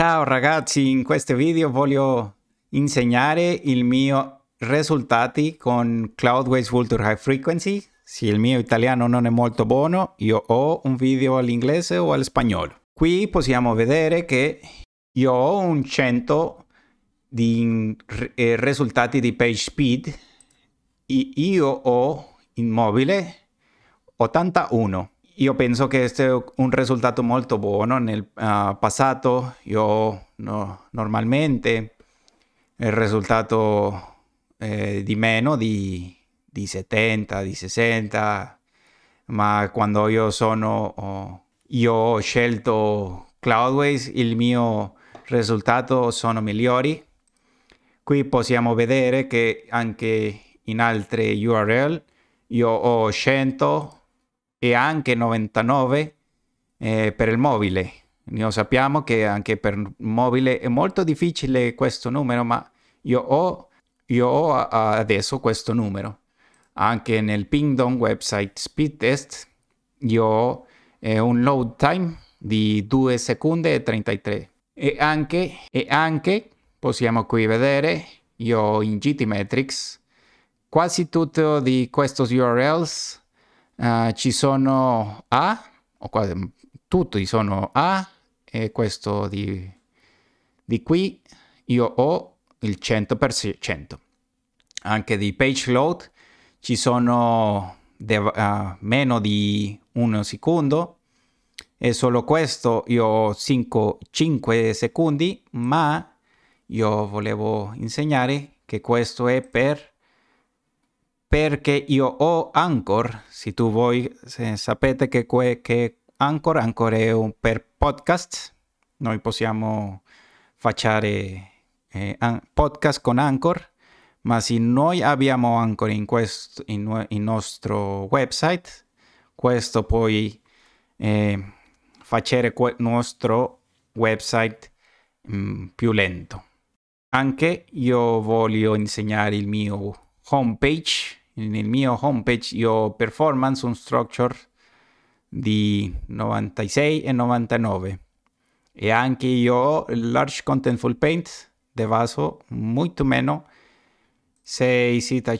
Ciao ragazzi, in questo video voglio insegnare i miei risultati con Cloudways Vulture High Frequency. Se il mio italiano non è molto buono, io ho un video all'inglese o al spagnolo. Qui possiamo vedere che io ho un 100 di eh, risultati di page speed e io ho in mobile 81. Io penso che questo è un risultato molto buono. Nel uh, passato io no, normalmente il risultato eh, di meno di, di, 70, di 60, ma quando io sono, oh, io ho scelto Cloudways, il mio risultato sono migliori. Qui possiamo vedere che anche in altre URL io ho 100 e anche 99 eh, per il mobile. Noi sappiamo che anche per mobile è molto difficile questo numero, ma io ho, io ho adesso questo numero. Anche nel Pingdom website speed test io ho eh, un load time di 2 secondi e 33. E anche, e anche possiamo qui vedere, io ho in GTmetrix, quasi tutto di questi URLs Uh, ci sono A, o quasi mm, tutti sono A, e questo di, di qui io ho il 100%. Anche di page load ci sono de, uh, eh, meno di un secondo, e solo questo io ho 5, 5 secondi, ma io volevo insegnare che questo è per perché io ho Anchor, se tu vuoi, se sapete che, que, che Anchor, Anchor è un, per podcast, noi possiamo fare eh, podcast con Anchor, ma se noi abbiamo Anchor in, questo, in, in nostro website, questo poi eh, facere il nostro website mh, mm, più lento. Anche io voglio insegnare il mio homepage nel mio homepage io ho performance un structure di 96 e 99 e anche io ho large contentful paint vaso molto meno 600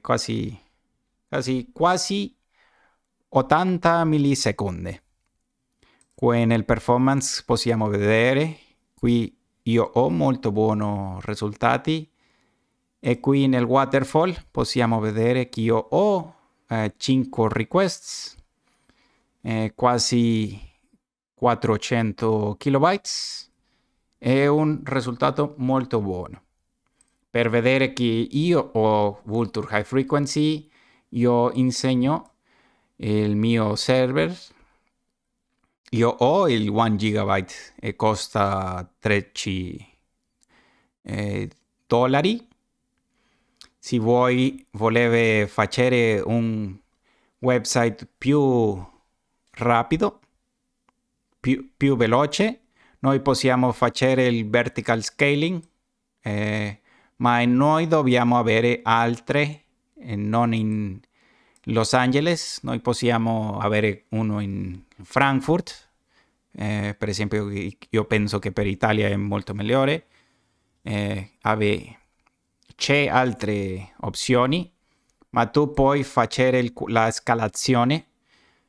quasi quasi quasi 80 millisecondi qui nel performance possiamo vedere qui io ho molto buoni risultati e qui nel waterfall possiamo vedere che io ho eh, 5 requests, eh, quasi 400 kilobytes. È un risultato molto buono. Per vedere che io ho Vulture High Frequency, io insegno il mio server. Io ho il 1 gigabyte e costa 13 eh, dollari se vuoi volere fare un website più rapido, più, più veloce, noi possiamo fare il vertical scaling, eh, ma noi dobbiamo avere altre, eh, non in Los Angeles, noi possiamo avere uno in Frankfurt, eh, per esempio io penso che per Italia è molto migliore, eh, ave, c'è altre opzioni, ma tu puoi fare il, la scalazione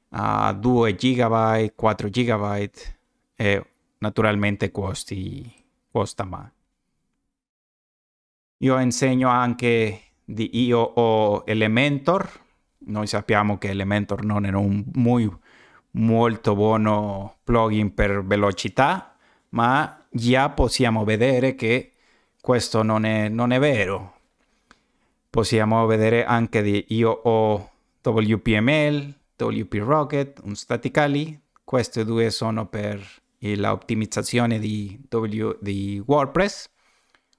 a 2 GB, 4 GB e naturalmente costi, costa ma. Io insegno anche di io o Elementor. Noi sappiamo che Elementor non è un muy, molto buono plugin per velocità, ma già possiamo vedere che questo non è, non è vero. Possiamo vedere anche di io ho WPML, WP Rocket, un Staticali. Queste due sono per l'ottimizzazione di, di, WordPress,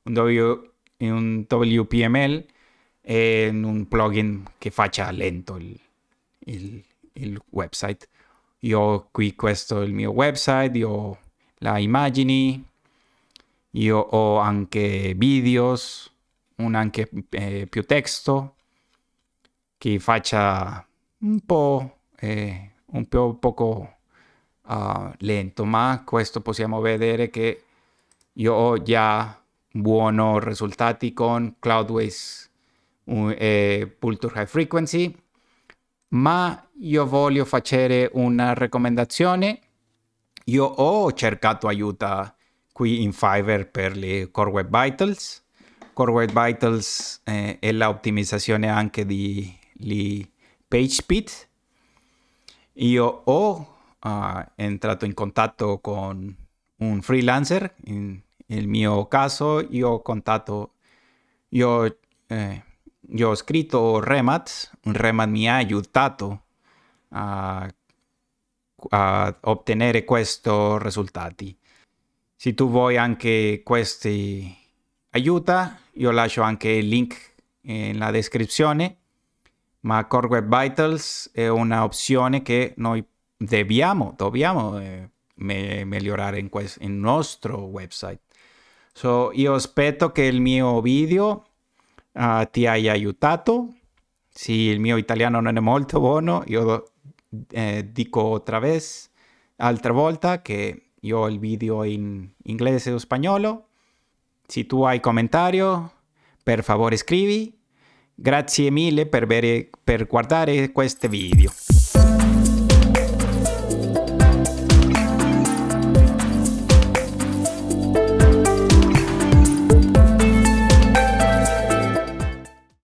un, w, un WPML è un plugin che faccia lento il, il, il website. Io ho qui questo è il mio website, io ho le immagini, io ho anche videos, un anche eh, più testo che faccia un po' eh, un po' poco uh, lento, ma questo possiamo vedere che io ho già buoni risultati con Cloudways e Pulture High Frequency, ma io voglio fare una raccomandazione. Io ho cercato aiuto qui in Fiverr per le Core Web Vitals. Core Web Vitals eh, è l'ottimizzazione anche di, di PageSpeed. Io ho uh, entrato in contatto con un freelancer, in, nel mio caso io ho contato, io, eh, io ho scritto Remat, Remat mi ha aiutato a, a ottenere questi risultati. Se tu vuoi anche questi aiuta, io lascio anche il link eh, nella descrizione, ma Core Web Vitals è un'opzione che noi dobbiamo, dobbiamo eh, migliorare in, questo, in nostro website. So, io aspetto che il mio video uh, ti abbia aiutato. Se il mio italiano non è molto buono, io eh, dico otra, vez, altra volta che yo el video en inglés o español. Si tu hai comentario, per favore scrivi. Grazie mille per, per guardare questo video.